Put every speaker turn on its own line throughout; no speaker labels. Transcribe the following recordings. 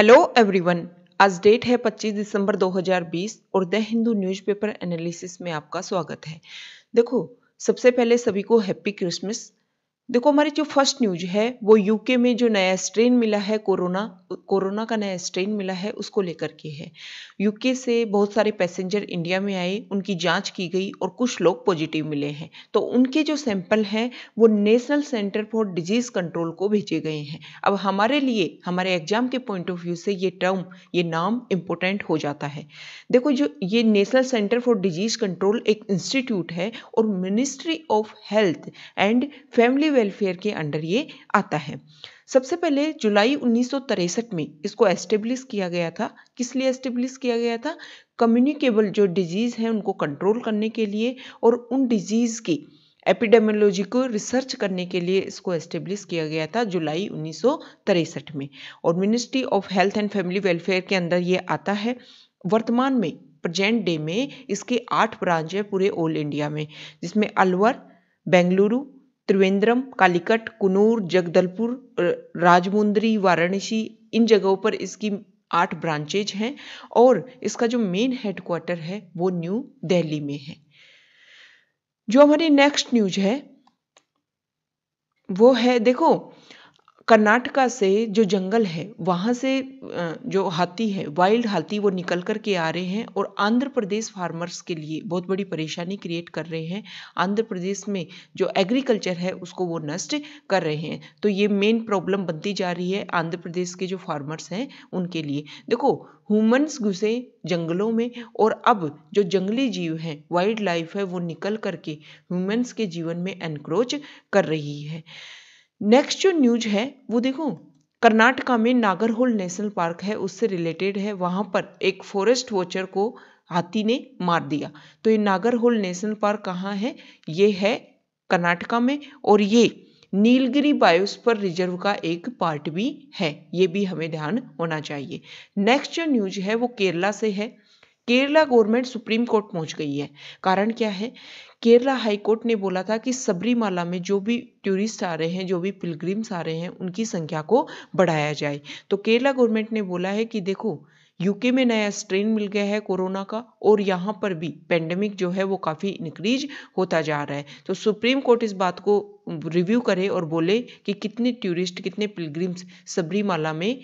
hello everyone आज date है 25 दिसंबर 2020 और द हिंदू न्यूज़पेपर एनालिसिस में आपका स्वागत है देखो सबसे पहले सभी को हैप्पी क्रिसमस देखो हमारी जो फर्स्ट न्यूज है वो यूके में जो नया स्ट्रेन मिला है कोरोना कोरोना का नया स्ट्रेन मिला है उसको लेकर के है यूके से बहुत सारे पैसेंजर इंडिया में आए उनकी जांच की गई और कुछ लोग पॉजिटिव मिले हैं तो उनके जो सैंपल हैं वो national centre for disease control को भेजे गए हैं अब हमारे लिए हमारे एग्जाम के पॉइंट ऑफ व्यू से ये टर्म ये नाम इम्पोर्टेंट हो जाता है देखो जो ये national centre for disease control एक इंस्टीट्यूट है और ministry of health and family welfare के अंडर ये आता है सबसे पहले जुलाई उन्नीस में इसको एस्टेब्लिश किया गया था किस लिए एस्टेब्लिश किया गया था कम्युनिकेबल जो डिजीज़ हैं उनको कंट्रोल करने के लिए और उन डिजीज़ की एपिडेमोलॉजी को रिसर्च करने के लिए इसको एस्टेब्लिश किया गया था जुलाई उन्नीस में और ministry of health and family welfare के अंदर ये आता है वर्तमान में प्रजेंट डे में इसके आठ ब्रांच है पूरे ऑल इंडिया में जिसमें अलवर बेंगलुरु त्रिवेंद्रम कालीकट कुनूर जगदलपुर राजमुंदरी वाराणसी इन जगहों पर इसकी आठ ब्रांचेज हैं और इसका जो मेन हेडक्वार्टर है वो न्यू दिल्ली में है जो हमारी नेक्स्ट न्यूज है वो है देखो कर्नाटका से जो जंगल है वहाँ से जो हाथी है वाइल्ड हाथी वो निकल कर के आ रहे हैं और आंध्र प्रदेश फार्मर्स के लिए बहुत बड़ी परेशानी क्रिएट कर रहे हैं आंध्र प्रदेश में जो एग्रीकल्चर है उसको वो नष्ट कर रहे हैं तो ये मेन प्रॉब्लम बनती जा रही है आंध्र प्रदेश के जो फार्मर्स हैं उनके लिए देखो ह्यूमंस घुसे जंगलों में और अब जो जंगली जीव हैं वाइल्ड लाइफ है वो निकल करके ह्यूमंस के जीवन में एनक्रोच कर रही है नेक्स्ट जो न्यूज है वो देखो कर्नाटका में नागरहोल नेशनल पार्क है उससे रिलेटेड है वहाँ पर एक फॉरेस्ट वॉचर को हाथी ने मार दिया तो ये नागरहोल नेशनल पार्क कहाँ है ये है कर्नाटका में और ये नीलगिरी बायोस्पर रिजर्व का एक पार्ट भी है ये भी हमें ध्यान होना चाहिए नेक्स्ट जो न्यूज है वो केरला से है केरला गवर्नमेंट सुप्रीम कोर्ट पहुंच गई है कारण क्या है केरला हाई कोर्ट ने बोला था कि सबरीमाला में जो भी टूरिस्ट आ रहे हैं जो भी पिलग्रिम्स आ रहे हैं उनकी संख्या को बढ़ाया जाए तो केरला गवर्नमेंट ने बोला है कि देखो यूके में नया स्ट्रेन मिल गया है कोरोना का और यहाँ पर भी पेंडेमिक जो है वो काफ़ी इंक्रीज होता जा रहा है तो सुप्रीम कोर्ट इस बात को रिव्यू करे और बोले कि कितने टूरिस्ट कितने पिलग्रिम्स सबरीमाला में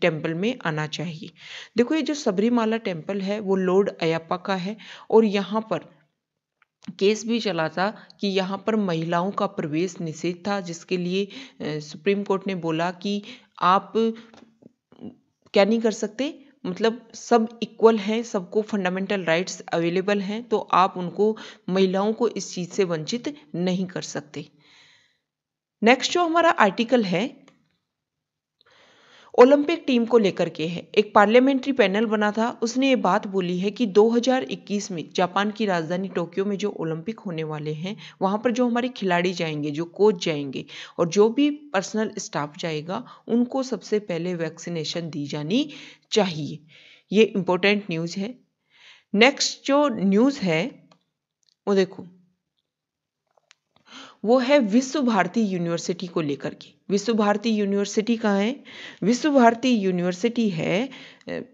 टेम्पल में आना चाहिए देखो ये जो सबरीमाला टेम्पल है वो लॉर्ड अयप्पा का है और यहाँ पर केस भी चला था कि यहाँ पर महिलाओं का प्रवेश निषेध था जिसके लिए सुप्रीम कोर्ट ने बोला कि आप क्या नहीं कर सकते मतलब सब इक्वल हैं सबको फंडामेंटल राइट्स अवेलेबल हैं तो आप उनको महिलाओं को इस चीज़ से वंचित नहीं कर सकते नेक्स्ट जो हमारा आर्टिकल है ओलंपिक टीम को लेकर के है एक पार्लियामेंट्री पैनल बना था उसने ये बात बोली है कि 2021 में जापान की राजधानी टोक्यो में जो ओलंपिक होने वाले हैं वहाँ पर जो हमारे खिलाड़ी जाएंगे जो कोच जाएंगे और जो भी पर्सनल स्टाफ जाएगा उनको सबसे पहले वैक्सीनेशन दी जानी चाहिए ये इम्पोर्टेंट न्यूज़ है नेक्स्ट जो न्यूज़ है वो देखो वो है विश्व भारती यूनिवर्सिटी को लेकर के विश्व भारती यूनिवर्सिटी कहाँ है विश्व भारती यूनिवर्सिटी है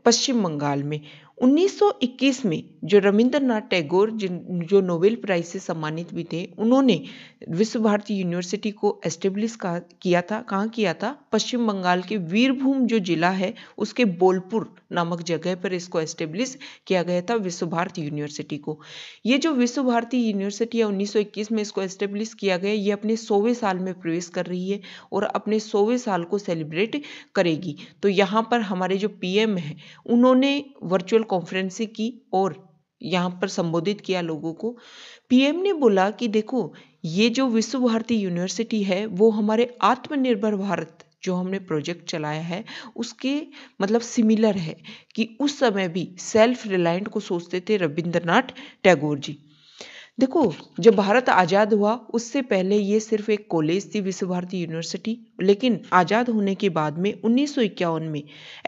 पश्चिम बंगाल में 1921 में जो रविंद्रनाथ टैगोर जिन जो नोबेल प्राइज से सम्मानित भी थे उन्होंने विश्व भारती यूनिवर्सिटी को एस्टेब्लिश किया था कहाँ किया था पश्चिम बंगाल के वीरभूम जो जिला है उसके बोलपुर नामक जगह पर इसको एस्टेब्लिश किया गया था विश्व भारती यूनिवर्सिटी को ये जो विश्व भारती यूनिवर्सिटी है उन्नीस में इसको एस्टेब्लिश किया गया ये अपने सौवें साल में प्रवेश कर रही है और अपने सौवें साल को सेलिब्रेट करेगी तो यहाँ पर हमारे जो पी हैं उन्होंने वर्चुअल वर्चुअल कॉन्फ्रेंसिंग की और यहाँ पर संबोधित किया लोगों को पीएम ने बोला कि देखो ये जो विश्व भारती यूनिवर्सिटी है वो हमारे आत्मनिर्भर भारत जो हमने प्रोजेक्ट चलाया है उसके मतलब सिमिलर है कि उस समय भी सेल्फ रिलायंट को सोचते थे रविंद्रनाथ टैगोर जी देखो जब भारत आज़ाद हुआ उससे पहले ये सिर्फ एक कॉलेज थी विश्व भारती यूनिवर्सिटी लेकिन आज़ाद होने के बाद में उन्नीस में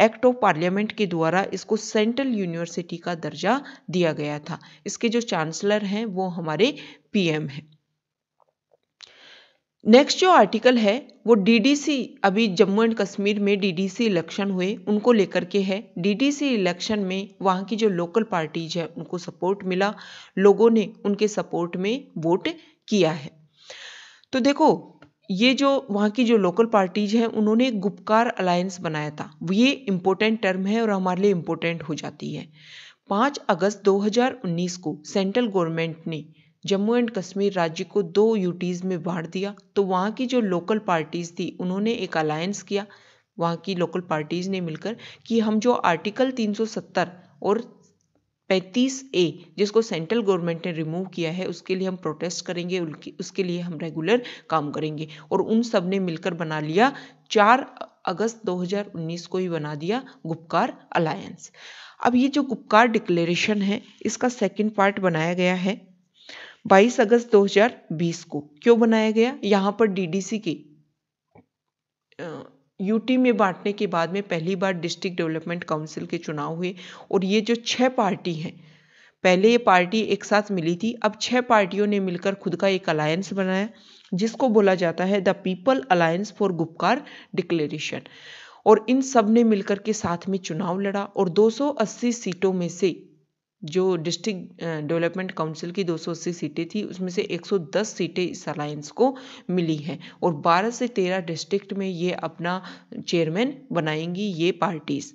एक्ट ऑफ पार्लियामेंट के द्वारा इसको सेंट्रल यूनिवर्सिटी का दर्जा दिया गया था इसके जो चांसलर हैं वो हमारे पीएम हैं नेक्स्ट जो आर्टिकल है वो डीडीसी अभी जम्मू एंड कश्मीर में डीडीसी इलेक्शन हुए उनको लेकर के है डीडीसी इलेक्शन में वहाँ की जो लोकल पार्टीज है उनको सपोर्ट मिला लोगों ने उनके सपोर्ट में वोट किया है तो देखो ये जो वहाँ की जो लोकल पार्टीज हैं उन्होंने गुपकार अलायंस बनाया था ये इम्पोर्टेंट टर्म है और हमारे लिए इम्पोर्टेंट हो जाती है पाँच अगस्त 2019 को सेंट्रल गवर्नमेंट ने जम्मू एंड कश्मीर राज्य को दो यूटीज़ में बांट दिया तो वहाँ की जो लोकल पार्टीज़ थी उन्होंने एक अलायंस किया वहाँ की लोकल पार्टीज़ ने मिलकर कि हम जो आर्टिकल 370 और 35 ए जिसको सेंट्रल गवर्नमेंट ने रिमूव किया है उसके लिए हम प्रोटेस्ट करेंगे उनकी उसके लिए हम रेगुलर काम करेंगे और उन सब ने मिलकर बना लिया चार अगस्त 2019 को ही बना दिया गुप्कार अलायंस अब ये जो गुप्कार डिक्लेरेशन है इसका सेकंड पार्ट बनाया गया है 22 अगस्त 2020 को क्यों बनाया गया यहाँ पर डीडीसी की यूटी में बांटने के बाद में पहली बार डिस्ट्रिक्ट डेवलपमेंट काउंसिल के चुनाव हुए और ये जो छह पार्टी हैं पहले ये पार्टी एक साथ मिली थी अब छह पार्टियों ने मिलकर खुद का एक अलायंस बनाया जिसको बोला जाता है the people alliance for Gupkar declaration और इन सब ने मिलकर के साथ में चुनाव लड़ा और 280 सीटों में से जो डिस्ट्रिक्ट डेवलपमेंट काउंसिल की 280 सीटें थी उसमें से 110 सीटें इस अलायंस को मिली हैं और 12 से 13 डिस्ट्रिक्ट में ये अपना चेयरमैन बनाएंगी ये पार्टीज़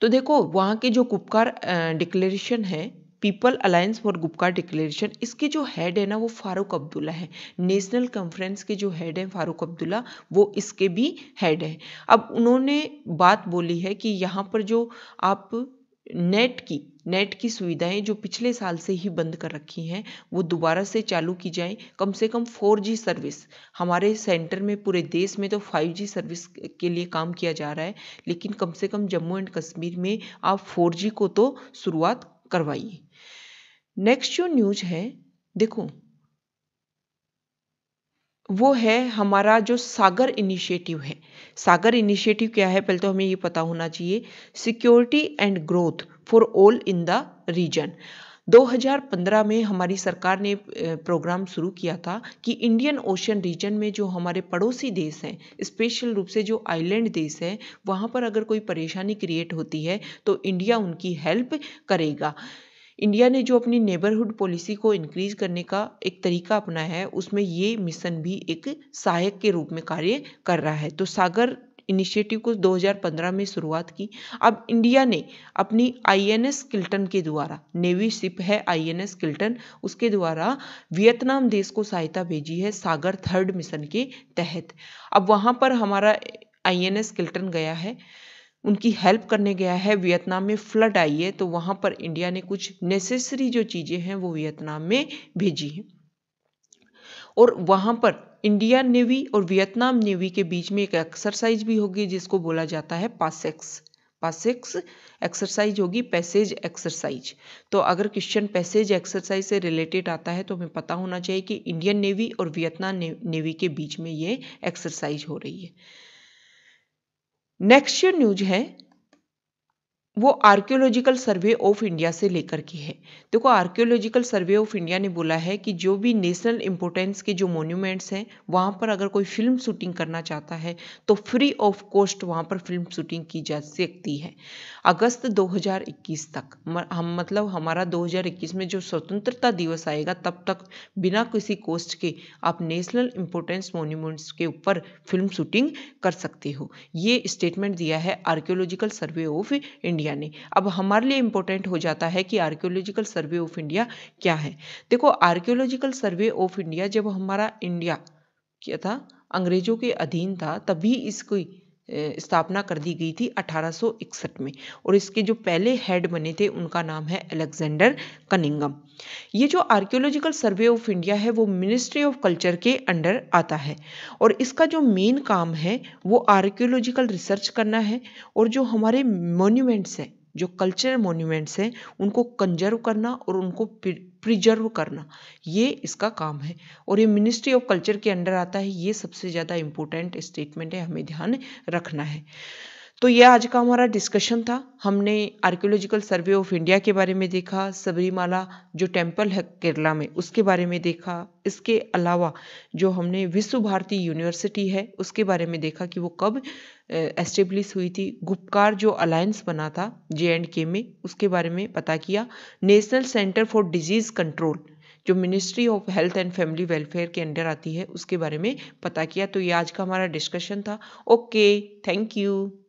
तो देखो वहाँ के जो गुपकार डिक्लेरेशन है people alliance for Gupkar declaration इसके जो हेड है ना वो फारूक अब्दुल्ला है नेशनल कॉन्फ्रेंस के जो हेड हैं फारूक अब्दुल्ला वो इसके भी हेड हैं अब उन्होंने बात बोली है कि यहाँ पर जो आप नेट की नेट की सुविधाएं जो पिछले साल से ही बंद कर रखी हैं वो दोबारा से चालू की जाएं कम से कम 4G सर्विस हमारे सेंटर में पूरे देश में तो 5G सर्विस के लिए काम किया जा रहा है लेकिन कम से कम जम्मू एंड कश्मीर में आप 4G को तो शुरुआत करवाइए नेक्स्ट जो न्यूज है देखो वो है हमारा जो सागर इनिशिएटिव है सागर इनिशिएटिव क्या है पहले तो हमें ये पता होना चाहिए security and growth for all in the region 2015 में हमारी सरकार ने प्रोग्राम शुरू किया था कि इंडियन ओशन रीजन में जो हमारे पड़ोसी देश हैं स्पेशल रूप से जो आइलैंड देश हैं वहाँ पर अगर कोई परेशानी क्रिएट होती है तो इंडिया उनकी हेल्प करेगा इंडिया ने जो अपनी नेबरहुड पॉलिसी को इंक्रीज करने का एक तरीका अपनाया है उसमें ये मिशन भी एक सहायक के रूप में कार्य कर रहा है तो सागर इनिशिएटिव को 2015 में शुरुआत की अब इंडिया ने अपनी आईएनएस किल्टन के द्वारा नेवी शिप है आईएनएस किल्टन उसके द्वारा वियतनाम देश को सहायता भेजी है सागर थर्ड मिशन के तहत अब वहाँ पर हमारा आईएनएस किल्टन गया है उनकी हेल्प करने गया है वियतनाम में फ्लड आई है तो वहाँ पर इंडिया ने कुछ नेसेसरी जो चीज़ें हैं वो वियतनाम में भेजी हैं और वहाँ पर इंडिया नेवी और वियतनाम नेवी के बीच में एक एक्सरसाइज भी होगी जिसको बोला जाता है पासेक्स पासेक्स एक्सरसाइज होगी पैसेज एक्सरसाइज तो अगर क्वेश्चन पैसेज एक्सरसाइज से रिलेटेड आता है तो हमें पता होना चाहिए कि इंडियन नेवी और वियतनाम नेवी के बीच में ये एक्सरसाइज हो रही है नेक्स्ट न्यूज है वो आर्कियोलॉजिकल सर्वे ऑफ इंडिया से लेकर के है देखो आर्कियोलॉजिकल सर्वे ऑफ इंडिया ने बोला है कि जो भी नेशनल इम्पोर्टेंस के जो मोन्यूमेंट्स हैं वहाँ पर अगर कोई फिल्म शूटिंग करना चाहता है तो फ्री ऑफ कॉस्ट वहाँ पर फिल्म शूटिंग की जा सकती है अगस्त 2021 तक हम मतलब हमारा 2021 में जो स्वतंत्रता दिवस आएगा तब तक बिना किसी कॉस्ट के आप नेशनल इम्पोर्टेंस मोन्यूमेंट्स के ऊपर फिल्म शूटिंग कर सकते हो ये स्टेटमेंट दिया है archaeological survey of India India ने अब हमारे लिए इम्पोर्टेंट हो जाता है कि आर्कियोलॉजिकल सर्वे ऑफ इंडिया क्या है देखो आर्कियोलॉजिकल सर्वे ऑफ इंडिया जब हमारा इंडिया क्या था अंग्रेजों के अधीन था तभी इसकी स्थापना कर दी गई थी 1861 में और इसके जो पहले हेड बने थे उनका नाम है अलेक्जेंडर कनिंगम ये जो आर्कियोलॉजिकल सर्वे ऑफ इंडिया है वो मिनिस्ट्री ऑफ कल्चर के अंडर आता है और इसका जो मेन काम है वो आर्कियोलॉजिकल रिसर्च करना है और जो हमारे मोन्यूमेंट्स हैं जो कल्चर मोन्यूमेंट्स हैं उनको कंजर्व करना और उनको प्रिजर्व करना ये इसका काम है और ये मिनिस्ट्री ऑफ कल्चर के अंडर आता है ये सबसे ज़्यादा इम्पोर्टेंट स्टेटमेंट है हमें ध्यान रखना है तो ये आज का हमारा डिस्कशन था हमने आर्कियोलॉजिकल सर्वे ऑफ इंडिया के बारे में देखा सबरीमाला जो टेम्पल है केरला में उसके बारे में देखा इसके अलावा जो हमने विश्व भारती यूनिवर्सिटी है उसके बारे में देखा कि वो कब एस्टेब्लिश हुई थी गुप्कार जो अलायंस बना था जे एंड के में उसके बारे में पता किया national centre for disease control जो ministry of health and family welfare के अंडर आती है उसके बारे में पता किया तो ये आज का हमारा डिस्कशन था ओके थैंक यू